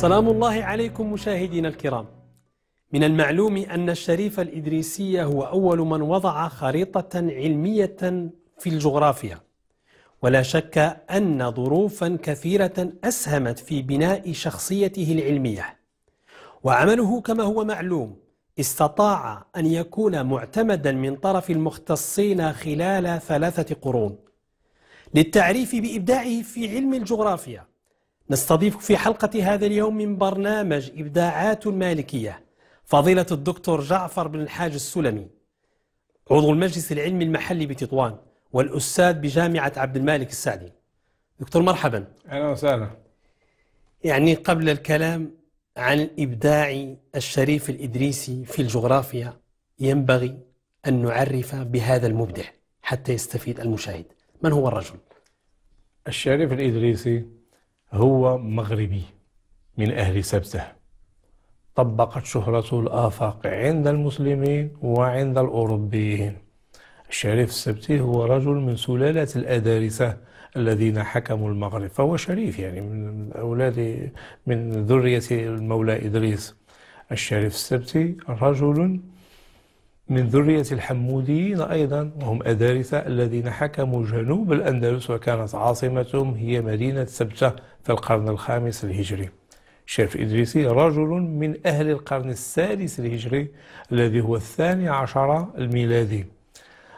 سلام الله عليكم مشاهدينا الكرام من المعلوم أن الشريف الإدريسي هو أول من وضع خريطة علمية في الجغرافيا ولا شك أن ظروفا كثيرة أسهمت في بناء شخصيته العلمية وعمله كما هو معلوم استطاع أن يكون معتمدا من طرف المختصين خلال ثلاثة قرون للتعريف بإبداعه في علم الجغرافيا نستضيف في حلقة هذا اليوم من برنامج إبداعات المالكية فضيلة الدكتور جعفر بن الحاج السلمي عضو المجلس العلمي المحلي بتطوان والأستاذ بجامعة عبد المالك السعدي دكتور مرحبا أهلا وسهلا يعني قبل الكلام عن الإبداع الشريف الإدريسي في الجغرافيا ينبغي أن نعرف بهذا المبدع حتى يستفيد المشاهد من هو الرجل؟ الشريف الإدريسي هو مغربي من أهل سبتة طبقت شهرته الآفاق عند المسلمين وعند الأوروبيين الشريف السبتي هو رجل من سلالة الأدارسة الذين حكموا المغرب فهو شريف يعني من أولاد من ذرية المولى إدريس الشريف السبتي رجل من ذرية الحموديين أيضا وهم أدارسة الذين حكموا جنوب الأندلس وكانت عاصمتهم هي مدينة سبتة في القرن الخامس الهجري الشيخ إدريسي رجل من أهل القرن السادس الهجري الذي هو الثاني عشر الميلادي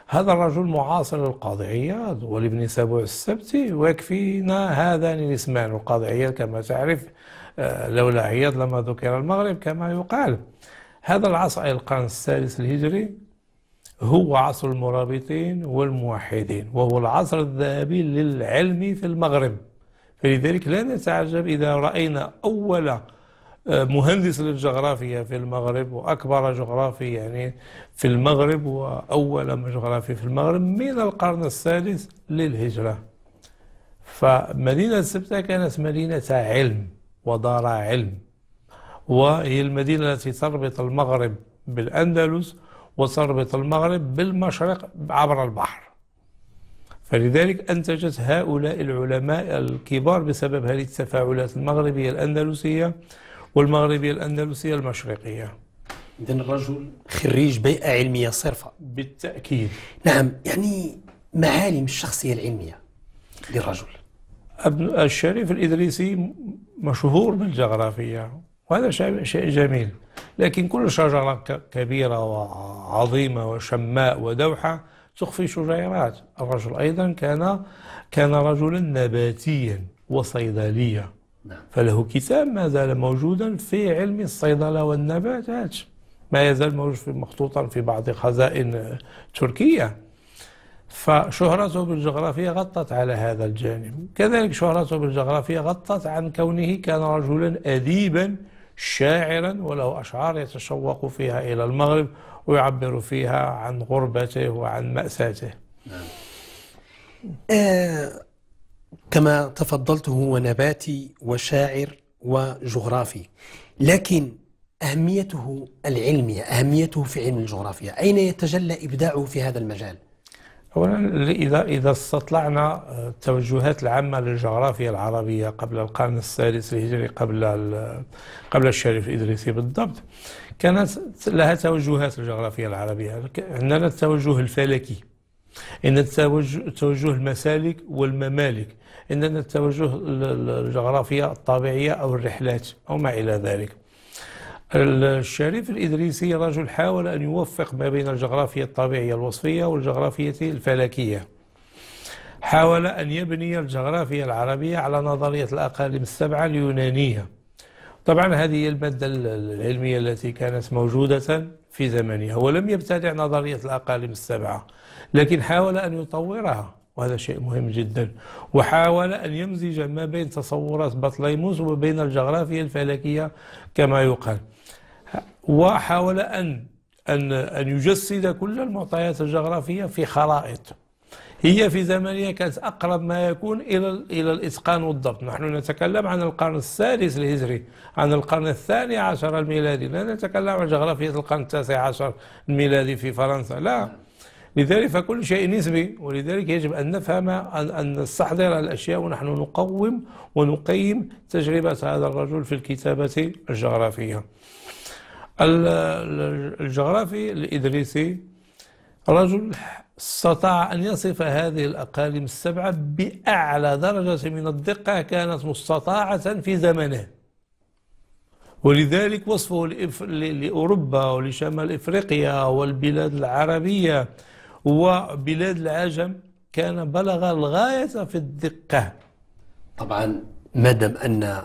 هذا الرجل معاصر للقاضي عياض ولابن سبوع السبتي ويكفينا هذان الاسمان القاضي عياض كما تعرف آه، لولا عياض لما ذكر المغرب كما يقال هذا العصر القرن السادس الهجري هو عصر المرابطين والموحدين وهو العصر الذهبي للعلم في المغرب فلذلك لا نتعجب إذا رأينا أول آه، مهندس للجغرافيا في المغرب وأكبر جغرافي يعني في المغرب وأول جغرافي في المغرب من القرن السادس للهجرة فمدينة سبتة كانت مدينة علم ودار علم وهي المدينة التي تربط المغرب بالأندلس وتربط المغرب بالمشرق عبر البحر فلذلك أنتجت هؤلاء العلماء الكبار بسبب هذه التفاعلات المغربية الأندلسية والمغربية الأندلسية المشرقية إذا الرجل خريج بيئة علمية صرفة بالتأكيد نعم يعني معالم الشخصية العلمية للرجل ابن الشريف الإدريسي مشهور بالجغرافيا وهذا شيء جميل لكن كل شجرة كبيرة وعظيمة وشماء ودوحة تخفي شجيرات الرجل أيضا كان كان رجلا نباتيا وصيدليا نعم. فله كتاب ما زال موجودا في علم الصيدلة والنباتات ما يزال موجود في مخطوطا في بعض خزائن تركيا فشهرته بالجغرافيا غطت على هذا الجانب كذلك شهرته بالجغرافيا غطت عن كونه كان رجلا أديبا شاعرا وله أشعار يتشوق فيها إلى المغرب ويعبر فيها عن غربته وعن مأساته آه كما تفضلت هو نباتي وشاعر وجغرافي لكن أهميته العلمية أهميته في علم الجغرافيا أين يتجلى إبداعه في هذا المجال؟ أولا إذا إذا استطلعنا التوجهات آه، العامة للجغرافيا العربية قبل القرن السادس الهجري قبل قبل الشريف الإدريسي بالضبط كانت لها توجهات الجغرافيا العربية عندنا التوجه الفلكي عندنا التوجه, المسالك والممالك عندنا التوجه الجغرافيا الطبيعية أو الرحلات أو ما إلى ذلك الشريف الإدريسي رجل حاول أن يوفق ما بين الجغرافيا الطبيعية الوصفية والجغرافية الفلكية حاول أن يبني الجغرافيا العربية على نظرية الأقاليم السبعة اليونانية طبعا هذه المادة العلمية التي كانت موجودة في زمنها ولم يبتدع نظرية الأقاليم السبعة لكن حاول أن يطورها وهذا شيء مهم جدا وحاول أن يمزج ما بين تصورات بطليموس وبين الجغرافيا الفلكية كما يقال وحاول أن أن أن يجسد كل المعطيات الجغرافية في خرائط هي في زمنها كانت أقرب ما يكون إلى إلى الإتقان والضبط نحن نتكلم عن القرن السادس الهجري عن القرن الثاني عشر الميلادي لا نتكلم عن جغرافية القرن التاسع عشر الميلادي في فرنسا لا لذلك فكل شيء نسبي ولذلك يجب أن نفهم أن نستحضر الأشياء ونحن نقوم ونقيم تجربة هذا الرجل في الكتابة الجغرافية الجغرافي الإدريسي رجل استطاع أن يصف هذه الأقاليم السبعة بأعلى درجة من الدقة كانت مستطاعة في زمنه ولذلك وصفه لأوروبا ولشمال إفريقيا والبلاد العربية وبلاد العجم كان بلغ الغاية في الدقة طبعا ما دام أن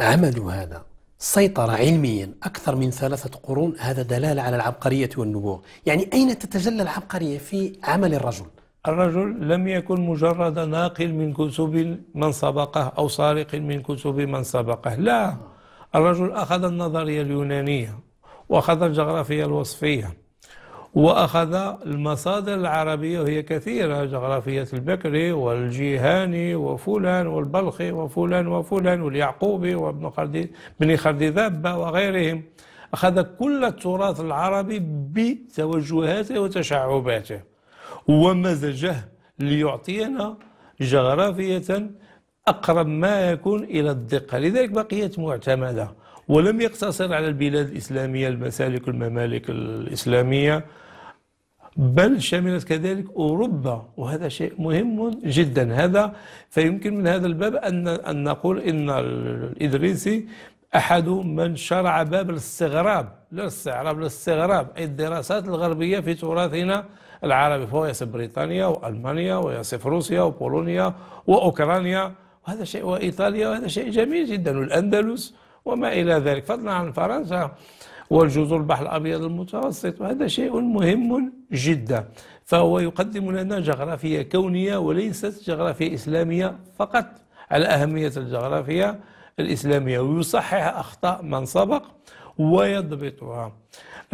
عمل هذا سيطر علميا أكثر من ثلاثة قرون هذا دلالة على العبقرية والنبوغ يعني أين تتجلى العبقرية في عمل الرجل؟ الرجل لم يكن مجرد ناقل من كتب من سبقه أو سارق من كتب من سبقه لا آه. الرجل أخذ النظرية اليونانية وأخذ الجغرافية الوصفية وأخذ المصادر العربية وهي كثيرة جغرافية البكري والجيهاني وفلان والبلخي وفلان وفلان واليعقوبي وابن بن خردذابة وغيرهم أخذ كل التراث العربي بتوجهاته وتشعباته ومزجه ليعطينا جغرافية أقرب ما يكون إلى الدقة لذلك بقيت معتمدة ولم يقتصر على البلاد الإسلامية المسالك والممالك الإسلامية بل شملت كذلك أوروبا وهذا شيء مهم جدا هذا فيمكن من هذا الباب أن, أن نقول إن الإدريسي أحد من شرع باب الاستغراب لا الاستعراب لا أي الدراسات الغربية في تراثنا العربي فهو يصف بريطانيا وألمانيا ويصف روسيا وبولونيا وأوكرانيا وهذا شيء وإيطاليا وهذا شيء جميل جدا والأندلس وما إلى ذلك فضلا عن فرنسا وجزر البحر الأبيض المتوسط وهذا شيء مهم جدا فهو يقدم لنا جغرافية كونية وليست جغرافية إسلامية فقط على أهمية الجغرافية الإسلامية ويصحح أخطاء من سبق ويضبطها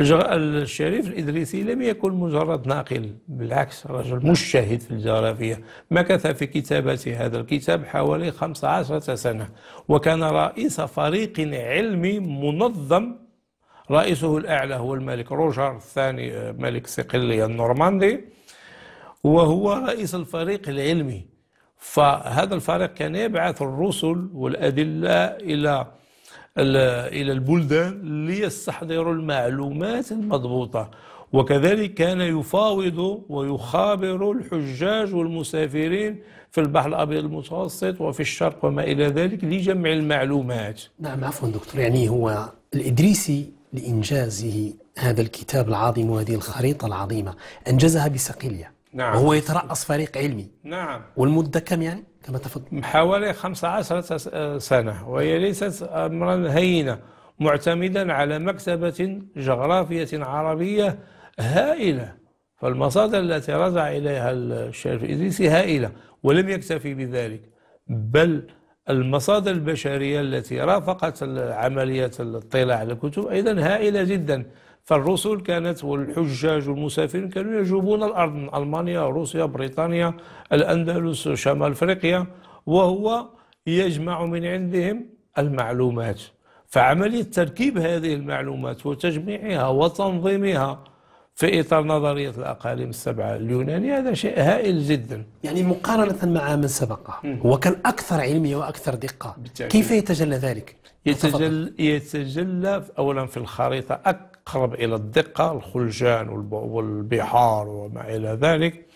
الشريف الإدريسي لم يكن مجرد ناقل بالعكس رجل مجتهد في الجغرافية مكث في كتابة هذا الكتاب حوالي 15 سنة وكان رئيس فريق علمي منظم رئيسه الأعلى هو الملك روجر الثاني آه، ملك صقلية النورماندي وهو رئيس الفريق العلمي فهذا الفريق كان يبعث الرسل والأدلة إلى إلى البلدان ليستحضروا المعلومات المضبوطة وكذلك كان يفاوض ويخابر الحجاج والمسافرين في البحر الابيض المتوسط وفي الشرق وما الى ذلك لجمع المعلومات. نعم عفوا دكتور يعني هو الادريسي لإنجازه هذا الكتاب العظيم وهذه الخريطة العظيمة أنجزها بصقلية نعم وهو يترأس فريق علمي نعم والمدة كم يعني؟ كما تفضل حوالي 15 سنة وهي نعم. ليست أمرا هينا معتمدا على مكتبة جغرافية عربية هائلة فالمصادر التي رجع إليها الشريف إدريسي هائلة ولم يكتفي بذلك بل المصادر البشرية التي رافقت عملية الاطلاع على الكتب أيضا هائلة جدا فالرسل كانت والحجاج والمسافرين كانوا يجوبون الأرض من ألمانيا روسيا بريطانيا الأندلس شمال أفريقيا وهو يجمع من عندهم المعلومات فعملية تركيب هذه المعلومات وتجميعها وتنظيمها في إطار نظرية الأقاليم السبعة اليونانية هذا شيء هائل جدا يعني مقارنة مع من سبقه هو كان أكثر علمية وأكثر دقة بالتأكيد. كيف يتجلى ذلك؟ يتجلى, يتجلى أولا في الخريطة أقرب إلى الدقة الخلجان والبحار وما إلى ذلك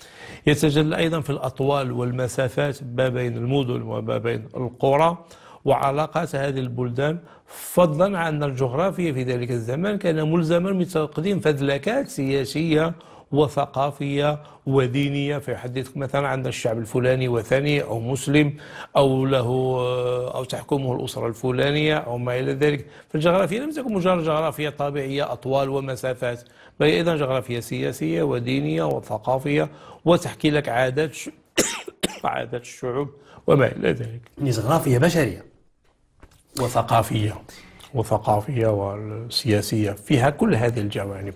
يتجلى أيضا في الأطوال والمسافات ما بين المدن وما بين القرى وعلاقات هذه البلدان فضلا عن الجغرافيا في ذلك الزمان كان ملزما بتقديم فدلكات سياسية وثقافية ودينية فيحدثك مثلا عن الشعب الفلاني وثاني أو مسلم أو له أو تحكمه الأسرة الفلانية أو ما إلى ذلك فالجغرافيا لم تكن مجرد جغرافيا طبيعية أطوال ومسافات بل أيضا جغرافيا سياسية ودينية وثقافية وتحكي لك عادات عادات الشعوب وما إلى ذلك جغرافيا بشرية وثقافية وثقافية وسياسية فيها كل هذه الجوانب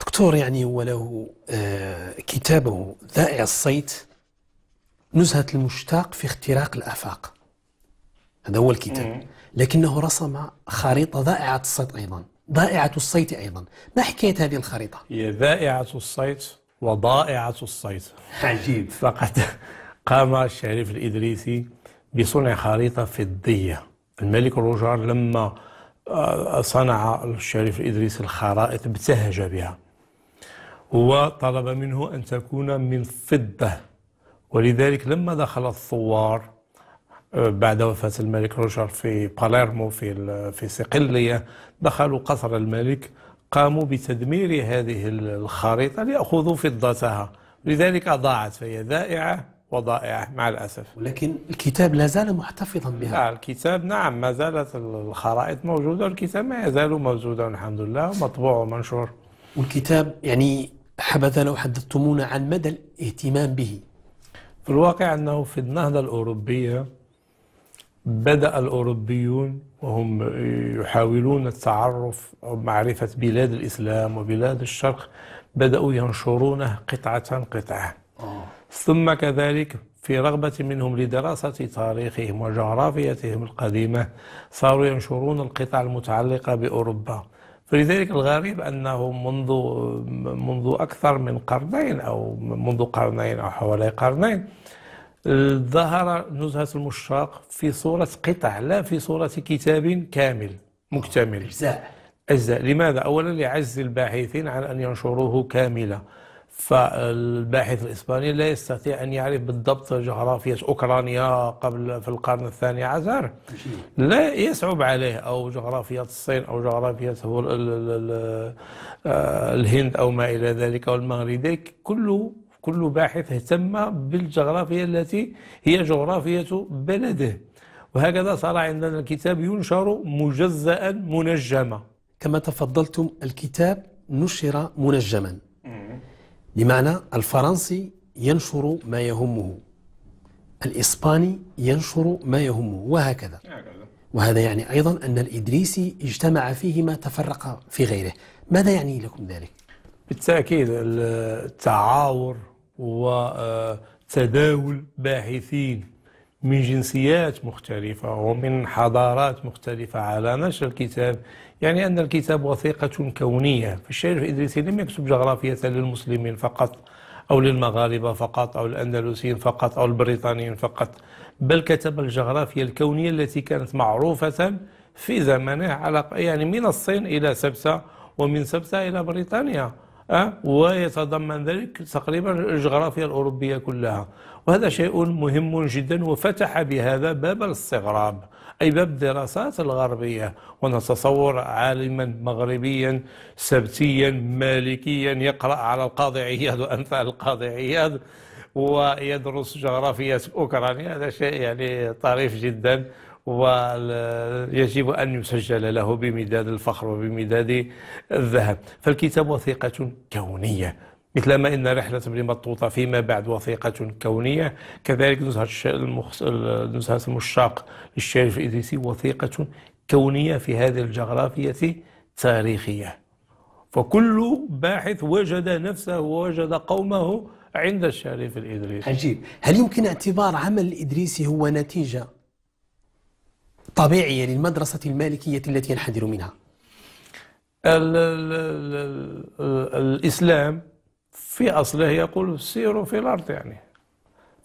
دكتور يعني وله آه، كتابه ذائع الصيت نزهة المشتاق في اختراق الآفاق هذا هو الكتاب لكنه رسم خريطة ذائعة الصيت أيضا ضائعة الصيت أيضا ما حكاية هذه الخريطة؟ هي ذائعة الصيت وضائعة الصيت عجيب فقط قام الشريف الإدريسي بصنع خريطة فضية الملك روجر لما آه، صنع الشريف إدريس الخرائط ابتهج بها وطلب منه أن تكون من فضة ولذلك لما دخل الثوار آه، بعد وفاة الملك روجر في باليرمو في في صقلية دخلوا قصر الملك قاموا بتدمير هذه الخريطة ليأخذوا فضتها لذلك ضاعت فهي ذائعة وضائعه مع الأسف ولكن الكتاب لا زال محتفظا بها لا الكتاب نعم ما زالت الخرائط موجودة والكتاب ما يزال موجودا الحمد لله ومطبوع ومنشور والكتاب يعني حبذا لو حدثتمونا عن مدى الاهتمام به في الواقع أنه في النهضة الأوروبية بدأ الأوروبيون وهم يحاولون التعرف أو معرفة بلاد الإسلام وبلاد الشرق بدأوا ينشرونه قطعة قطعة أوه. ثم كذلك في رغبة منهم لدراسة تاريخهم وجغرافيتهم القديمة صاروا ينشرون القطع المتعلقة بأوروبا فلذلك الغريب أنه منذ منذ أكثر من قرنين أو منذ قرنين أو حوالي قرنين ظهر نزهة المشتاق في صورة قطع لا في صورة كتاب كامل مكتمل أجزاء أجزاء لماذا؟ أولا لعجز الباحثين عن أن ينشروه كاملة فالباحث الإسباني لا يستطيع أن يعرف بالضبط جغرافيا أوكرانيا قبل في القرن الثاني عشر لا يصعب عليه أو جغرافيا الصين أو جغرافيا آه، الهند أو ما إلى ذلك أو المغرب كل كل باحث اهتم بالجغرافيا التي هي جغرافية بلده وهكذا صار عندنا الكتاب ينشر مجزأ منجما كما تفضلتم الكتاب نشر منجما بمعنى الفرنسي ينشر ما يهمه الإسباني ينشر ما يهمه وهكذا وهذا يعني أيضا أن الإدريسي اجتمع فيه ما تفرق في غيره ماذا يعني لكم ذلك؟ بالتأكيد التعاور وتداول آه، باحثين من جنسيات مختلفة ومن حضارات مختلفة على نشر الكتاب يعني أن الكتاب وثيقة كونية فالشاعر الإدريسي لم يكتب جغرافية للمسلمين فقط أو للمغاربة فقط أو الأندلسيين فقط أو البريطانيين فقط بل كتب الجغرافيا الكونية التي كانت معروفة في زمنه على يعني من الصين إلى سبسة ومن سبسة إلى بريطانيا أه؟ ويتضمن ذلك تقريبا الجغرافيا الأوروبية كلها وهذا شيء مهم جدا وفتح بهذا باب الاستغراب أي باب الدراسات الغربية ونتصور عالما مغربيا سبتيا مالكيا يقرأ على القاضي عياض وأمثال القاضي عياض ويدرس جغرافية أوكرانيا هذا شيء يعني طريف جدا ويجب أن يسجل له بمداد الفخر وبمداد الذهب فالكتاب وثيقة كونية مثلما إن رحلة ابن بطوطة فيما بعد وثيقة كونية كذلك نزهة نزهة المشاق للشريف الإدريسي وثيقة كونية في هذه الجغرافية تاريخية فكل باحث وجد نفسه ووجد قومه عند الشريف الإدريسي عجيب هل يمكن اعتبار عمل الإدريسي هو نتيجة طبيعية للمدرسة المالكية التي ينحدر منها ال ال ال الإسلام في أصله يقول سيروا في الأرض يعني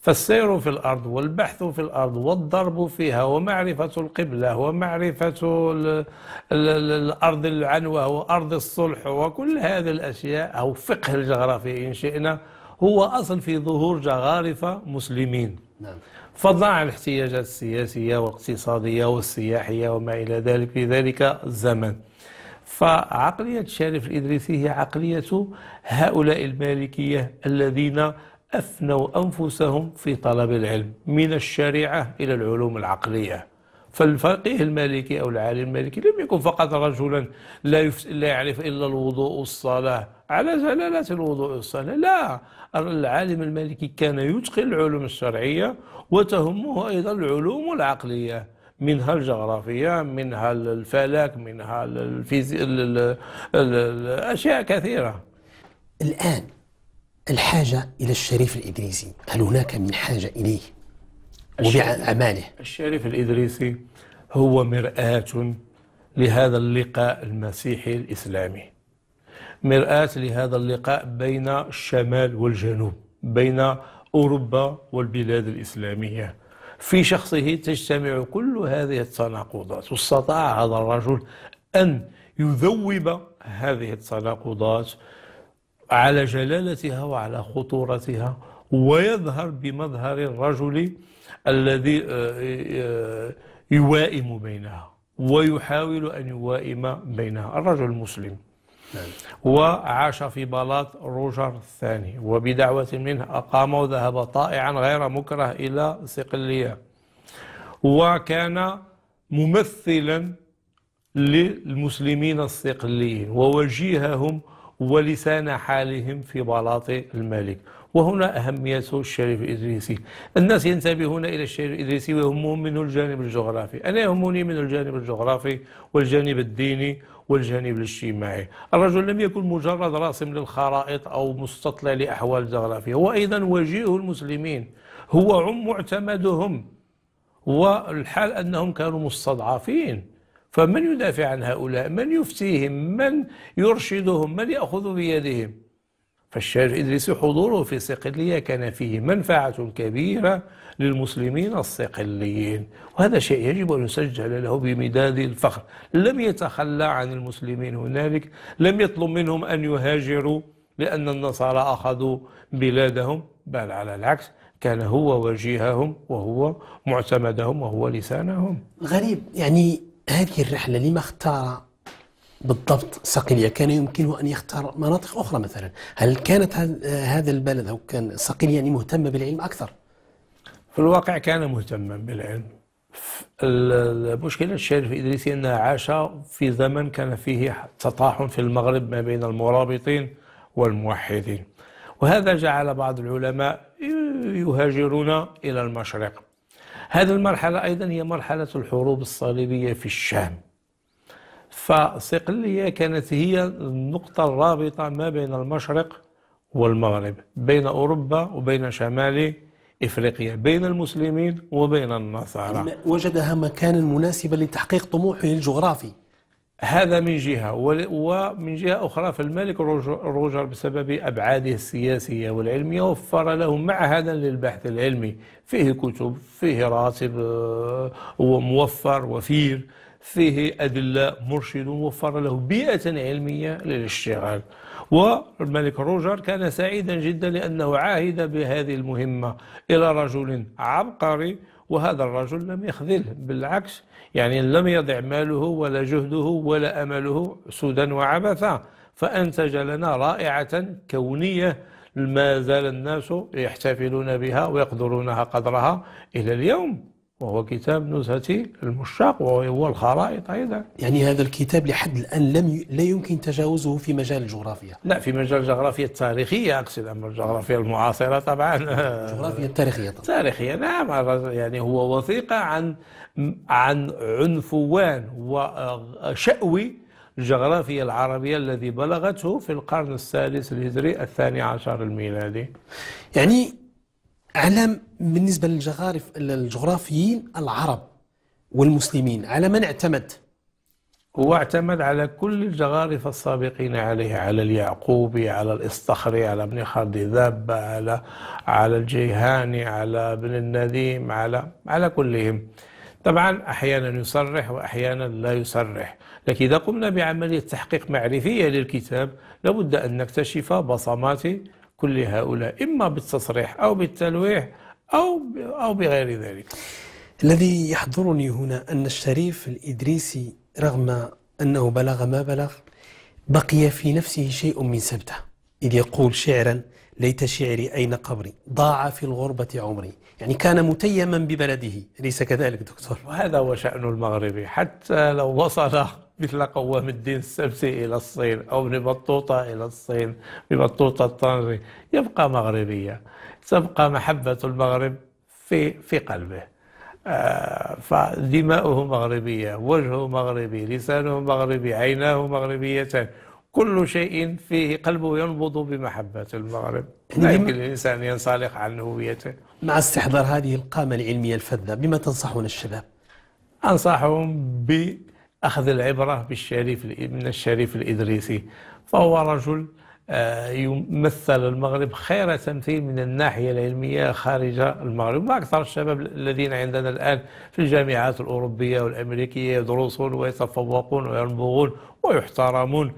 فالسير في الأرض والبحث في الأرض والضرب فيها ومعرفة القبلة ومعرفة الأرض العنوة وأرض الصلح وكل هذه الأشياء أو فقه الجغرافي إن شئنا هو أصل في ظهور جغارفة مسلمين نعم. فضلا عن الاحتياجات السياسية والاقتصادية والسياحية وما إلى ذلك في ذلك الزمن فعقلية شارف الإدريسي هي عقلية هؤلاء المالكية الذين أفنوا أنفسهم في طلب العلم من الشريعة إلى العلوم العقلية فالفقيه المالكي أو العالم المالكي لم يكن فقط رجلا لا, لا يعرف إلا الوضوء والصلاة على زلالة الوضوء والصلاة لا العالم المالكي كان يتقن العلوم الشرعية وتهمه أيضا العلوم العقلية منها الجغرافية منها الفلك منها الفيزي... الأشياء كثيرة الآن الحاجة إلى الشريف الإدريسي هل هناك من حاجة إليه وبأعماله الشريف الإدريسي هو مرآة لهذا اللقاء المسيحي الإسلامي مرآة لهذا اللقاء بين الشمال والجنوب بين أوروبا والبلاد الإسلامية في شخصه تجتمع كل هذه التناقضات واستطاع هذا الرجل أن يذوب هذه التناقضات على جلالتها وعلى خطورتها ويظهر بمظهر الرجل الذي آه، آه، يوائم بينها ويحاول أن يوائم بينها الرجل المسلم نعم. وعاش في بلاط روجر الثاني وبدعوة منه أقام وذهب طائعا غير مكره إلى صقلية وكان ممثلا للمسلمين الصقليين ووجيههم ولسان حالهم في بلاط الملك وهنا أهمية الشريف الإدريسي الناس ينتبهون إلى الشريف الإدريسي ويهمهم منه الجانب الجغرافي أنا يهمني من الجانب الجغرافي والجانب الديني والجانب الاجتماعي الرجل لم يكن مجرد راسم للخرائط أو مستطلع لأحوال الجغرافية هو أيضا وجيه المسلمين هو عم معتمدهم والحال أنهم كانوا مستضعفين فمن يدافع عن هؤلاء من يفتيهم من يرشدهم من يأخذ بيدهم فالشاج إدريس حضوره في صقلية كان فيه منفعة كبيرة للمسلمين الصقليين وهذا شيء يجب أن يسجل له بمداد الفخر لم يتخلى عن المسلمين هنالك لم يطلب منهم أن يهاجروا لأن النصارى أخذوا بلادهم بل على العكس كان هو وجيههم وهو معتمدهم وهو لسانهم غريب يعني هذه الرحلة لما اختار بالضبط صقلية كان يمكنه أن يختار مناطق أخرى مثلا هل كانت هذا البلد أو كان صقلية يعني مهتمة بالعلم أكثر؟ في الواقع كان مهتما بالعلم المشكلة الشريف إدريسي أنه عاش في زمن كان فيه تطاحن في المغرب ما بين المرابطين والموحدين وهذا جعل بعض العلماء يهاجرون إلى المشرق هذه المرحلة أيضا هي مرحلة الحروب الصليبية في الشام فصقلية كانت هي النقطة الرابطة ما بين المشرق والمغرب بين أوروبا وبين شمال إفريقيا بين المسلمين وبين النصارى وجدها مكانا مناسبا لتحقيق طموحه الجغرافي هذا من جهة ومن جهة أخرى فالملك روجر بسبب أبعاده السياسية والعلمية وفر له معهدا للبحث العلمي فيه كتب فيه راتب آه، وموفر وفير فيه أدلة مرشد وفر له بيئة علمية للاشتغال والملك روجر كان سعيدا جدا لأنه عاهد بهذه المهمة إلى رجل عبقري وهذا الرجل لم يخذله بالعكس يعني لم يضع ماله ولا جهده ولا أمله سودا وعبثا فأنتج لنا رائعة كونية ما زال الناس يحتفلون بها ويقدرونها قدرها إلى اليوم وهو كتاب نزهتي المشتاق وهو الخرائط أيضا يعني هذا الكتاب لحد الآن لم ي... لا يمكن تجاوزه في مجال الجغرافيا لا في مجال الجغرافيا التاريخية أقصد أما الجغرافيا المعاصرة طبعا الجغرافيا التاريخية طبعا التاريخية نعم يعني هو وثيقة عن عن عنفوان وشأوي الجغرافيا العربية الذي بلغته في القرن السادس الهجري الثاني عشر الميلادي يعني على بالنسبة للجغارف الجغرافيين العرب والمسلمين على من اعتمد؟ هو اعتمد على كل الجغارف السابقين عليه على اليعقوبي على الاصطخري على ابن خالد ذابة على على الجيهاني على ابن النديم على على كلهم طبعا احيانا يصرح واحيانا لا يصرح لكن اذا قمنا بعمليه تحقيق معرفيه للكتاب لابد ان نكتشف بصمات كل هؤلاء إما بالتصريح أو بالتلويح أو أو بغير ذلك الذي يحضرني هنا أن الشريف الإدريسي رغم أنه بلغ ما بلغ بقي في نفسه شيء من سبته إذ يقول شعرا ليت شعري أين قبري ضاع في الغربة عمري يعني كان متيما ببلده أليس كذلك دكتور؟ وهذا هو شأن المغربي حتى لو وصل مثل قوام الدين السبسي إلى الصين أو ابن بطوطة إلى الصين ابن بطوطة الطنجي يبقى مغربية تبقى محبة المغرب في في قلبه آه، فدماؤه مغربية وجهه مغربي لسانه مغربي عيناه مغربيتان كل شيء فيه قلبه ينبض بمحبة المغرب يعني لا يمكن الإنسان ينسلخ عن هويته مع استحضار هذه القامة العلمية الفذة بما تنصحون الشباب؟ أنصحهم ب أخذ العبرة بالشريف من الشريف الإدريسي فهو رجل آه، يمثل المغرب خير تمثيل من الناحية العلمية خارج المغرب وأكثر الشباب الذين عندنا الآن في الجامعات الأوروبية والأمريكية يدرسون ويتفوقون وينبغون ويحترمون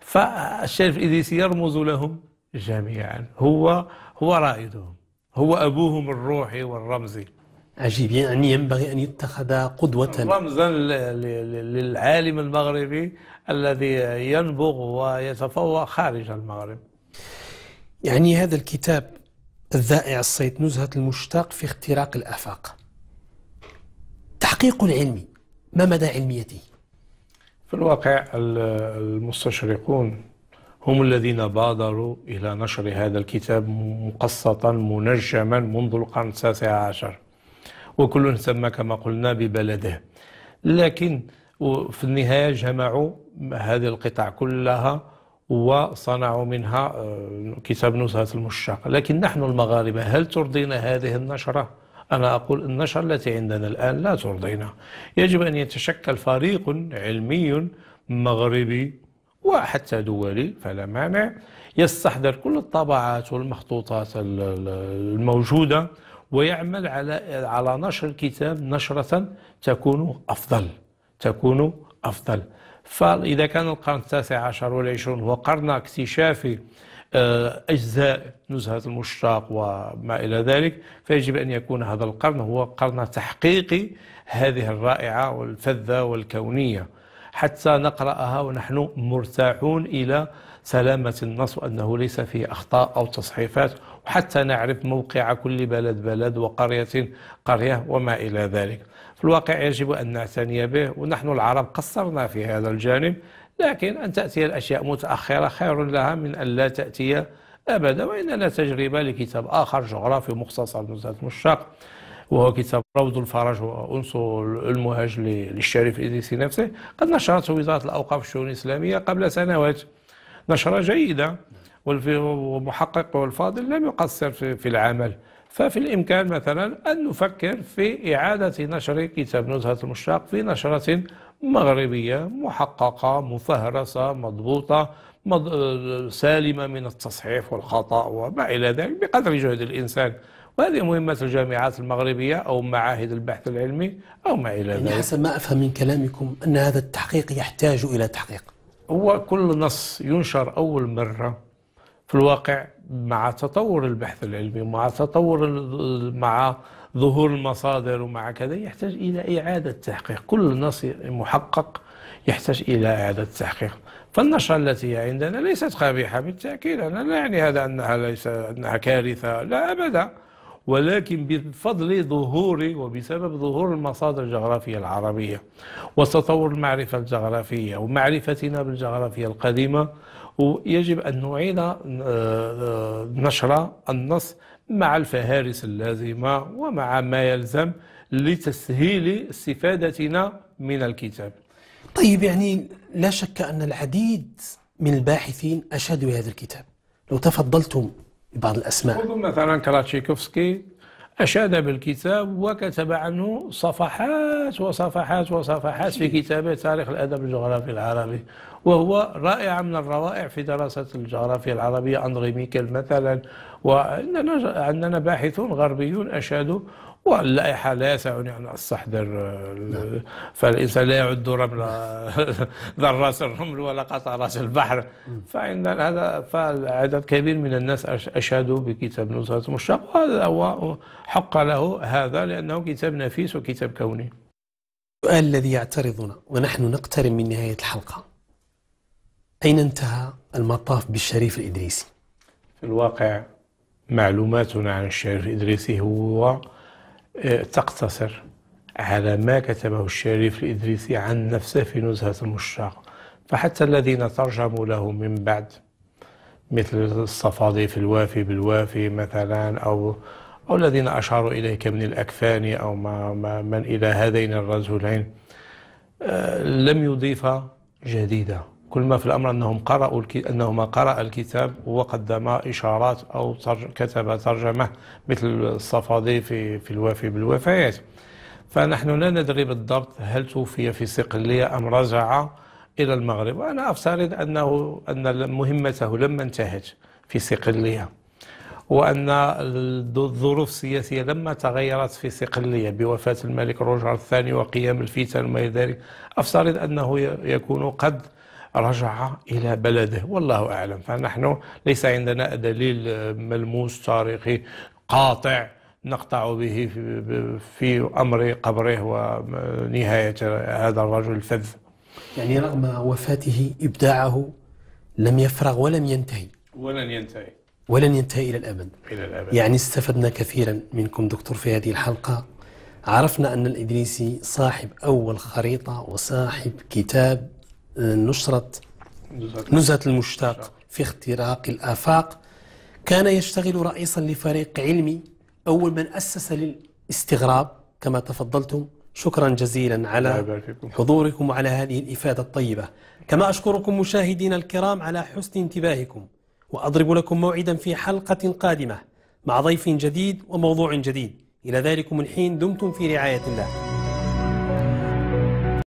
فالشريف الإدريسي يرمز لهم جميعا هو هو رائدهم هو أبوهم الروحي والرمزي عجيب يعني ينبغي أن يتخذ قدوة رمزا للعالم المغربي الذي ينبغ ويتفوق خارج المغرب يعني هذا الكتاب الذائع الصيت نزهة المشتاق في اختراق الآفاق تحقيق علمي ما مدى علميته؟ في الواقع المستشرقون هم الذين بادروا إلى نشر هذا الكتاب مقسطا منجما منذ القرن التاسع عشر وكل سمى كما قلنا ببلده لكن في النهاية جمعوا هذه القطع كلها وصنعوا منها آه، كتاب نزهة المشتاق لكن نحن المغاربة هل ترضينا هذه النشرة؟ أنا أقول النشرة التي عندنا الآن لا ترضينا يجب أن يتشكل فريق علمي مغربي وحتى دولي فلا مانع يستحضر كل الطبعات والمخطوطات الموجودة ويعمل على على نشر الكتاب نشرة تكون أفضل تكون أفضل فإذا كان القرن التاسع عشر والعشرون هو قرن اكتشاف آه، أجزاء نزهة المشتاق وما إلى ذلك فيجب أن يكون هذا القرن هو قرن تحقيق هذه الرائعة والفذة والكونية حتى نقرأها ونحن مرتاحون إلى سلامة النص وأنه ليس فيه أخطاء أو تصحيفات وحتى نعرف موقع كل بلد بلد وقرية قرية وما إلى ذلك في الواقع يجب أن نعتني به ونحن العرب قصرنا في هذا الجانب لكن أن تأتي الأشياء متأخرة خير لها من أن لا تأتي أبدا وإننا تجربة لكتاب آخر جغرافي مختصر نزهة مشاق وهو كتاب روض الفرج وأنس المهاج للشريف إديسي نفسه قد نشرته وزارة الأوقاف والشؤون الإسلامية قبل سنوات نشرة جيدة والمحقق والفاضل لم يقصر في العمل ففي الإمكان مثلا أن نفكر في إعادة نشر كتاب نزهة المشتاق في نشرة مغربية محققة مفهرسة مضبوطة مض... سالمة من التصحيح والخطأ وما إلى ذلك بقدر جهد الإنسان وهذه مهمة الجامعات المغربية أو معاهد البحث العلمي أو ما إلى يعني ذلك يعني حسب ما أفهم من كلامكم أن هذا التحقيق يحتاج إلى تحقيق هو كل نص ينشر أول مرة في الواقع مع تطور البحث العلمي ومع تطور مع ظهور المصادر ومع كذا يحتاج إلى إعادة تحقيق كل نص محقق يحتاج إلى إعادة تحقيق فالنشرة التي هي عندنا ليست قبيحة بالتأكيد أنا لا يعني هذا أنها ليس أنها كارثة لا أبدا ولكن بفضل ظهور وبسبب ظهور المصادر الجغرافية العربية وتطور المعرفة الجغرافية ومعرفتنا بالجغرافيا القديمة ويجب أن نعيد آه، نشر النص مع الفهارس اللازمة ومع ما يلزم لتسهيل استفادتنا من الكتاب طيب يعني لا شك أن العديد من الباحثين أشادوا هذا الكتاب لو تفضلتم ببعض الأسماء خذوا مثلا كراتشيكوفسكي أشاد بالكتاب وكتب عنه صفحات وصفحات وصفحات في كتابه تاريخ الأدب الجغرافي العربي وهو رائع من الروائع في دراسة الجغرافيا العربية أندري ميكل مثلا وعندنا عندنا باحثون غربيون أشادوا واللائحة لا يسعني أن أستحضر نعم. فالإنسان لا يعد رمل ذرات الرمل ولا قطرات البحر فعند هذا فعدد كبير من الناس أشادوا بكتاب نصرة مشتق وهذا هو حق له هذا لأنه كتاب نفيس وكتاب كوني السؤال الذي يعترضنا ونحن نقترب من نهاية الحلقة أين انتهى المطاف بالشريف الإدريسي؟ في الواقع معلوماتنا عن الشريف الإدريسي هو إيه، تقتصر على ما كتبه الشريف الإدريسي عن نفسه في نزهة المشتاق فحتى الذين ترجموا له من بعد مثل الصفادي في الوافي بالوافي مثلا أو أو الذين أشاروا إليه كابن الأكفاني أو ما ما من إلى هذين الرجلين آه، لم يضيف جديدة كل ما في الأمر أنهم قرأوا أنهما قرأ الكتاب وقدم إشارات أو ترج كتب ترجمة مثل الصفادي في, في الوافي بالوفيات فنحن لا ندري بالضبط هل توفي في صقلية أم رجع إلى المغرب وأنا أفترض أنه أن مهمته لما انتهت في صقلية وأن الظروف السياسية لما تغيرت في صقلية بوفاة الملك روجر الثاني وقيام الفتن وما ذلك أفترض أنه يكون قد رجع إلى بلده والله أعلم فنحن ليس عندنا دليل ملموس تاريخي قاطع نقطع به في أمر قبره ونهاية هذا الرجل الفذ يعني رغم وفاته إبداعه لم يفرغ ولم ينتهي ولن ينتهي ولن ينتهي إلى الأبد إلى الأبد يعني استفدنا كثيرا منكم دكتور في هذه الحلقة عرفنا أن الإدريسي صاحب أول خريطة وصاحب كتاب نشرة نزهة المشتاق في اختراق الآفاق كان يشتغل رئيسا لفريق علمي أول من أسس للاستغراب كما تفضلتم شكرا جزيلا على حضوركم وعلى هذه الإفادة الطيبة كما أشكركم مشاهدينا الكرام على حسن انتباهكم وأضرب لكم موعدا في حلقة قادمة مع ضيف جديد وموضوع جديد إلى ذلك من حين دمتم في رعاية الله